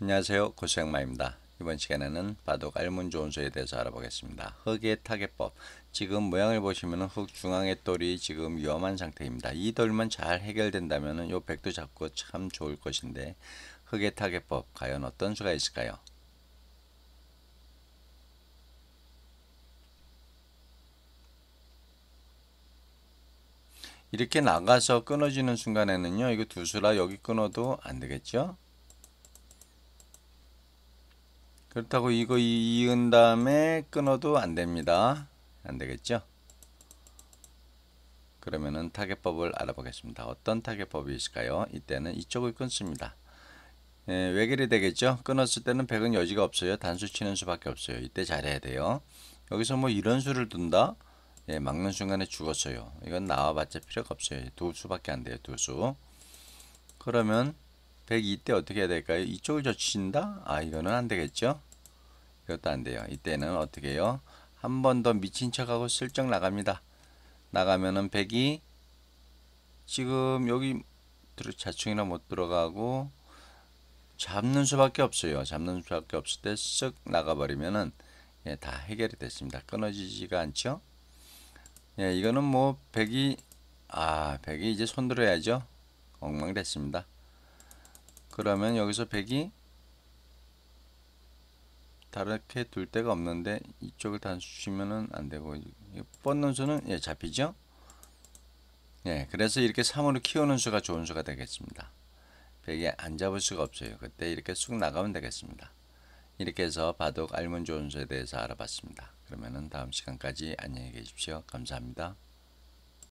안녕하세요 고생마입니다 이번 시간에는 바둑 알문 조은 수에 대해서 알아보겠습니다 흙의 타개법 지금 모양을 보시면 흙 중앙의 돌이 지금 위험한 상태입니다 이 돌만 잘 해결된다면 요 백도 잡고 참 좋을 것인데 흙의 타개법 과연 어떤 수가 있을까요 이렇게 나가서 끊어지는 순간에는요 이거 두 수라 여기 끊어도 안 되겠죠 그렇다고 이거 이은 다음에 끊어도 안 됩니다. 안 되겠죠? 그러면은 타겟법을 알아보겠습니다. 어떤 타겟법이 있을까요? 이때는 이쪽을 끊습니다. 예, 외길이 되겠죠? 끊었을 때는 100은 여지가 없어요. 단수 치는 수밖에 없어요. 이때 잘해야 돼요. 여기서 뭐 이런 수를 둔다? 예, 막는 순간에 죽었어요. 이건 나와봤자 필요가 없어요. 예, 두 수밖에 안 돼요. 두 수. 그러면 102때 어떻게 해야 될까요? 이쪽을 젖힌다? 아 이거는 안 되겠죠? 이것도 안 돼요. 이때는 어떻게 해요? 한 번 더 미친 척하고 슬쩍 나갑니다. 나가면은 102 지금 여기 자충이나 못 들어가고 잡는 수밖에 없어요. 잡는 수밖에 없을 때 쓱 나가버리면은 예, 다 해결이 됐습니다. 끊어지지가 않죠? 예, 이거는 뭐1 0이아1 0 0이 이제 손들어야죠. 엉망됐습니다. 그러면 여기서 100이 다르게 둘 데가 없는데 이쪽을 단수치면은 안 되고 뻗는 수는 예 잡히죠 예 그래서 이렇게 3으로 키우는 수가 좋은 수가 되겠습니다 100이 안 잡을 수가 없어요 그때 이렇게 쑥 나가면 되겠습니다 이렇게 해서 바둑 알몬 조언수에 대해서 알아봤습니다 그러면은 다음 시간까지 안녕히 계십시오 감사합니다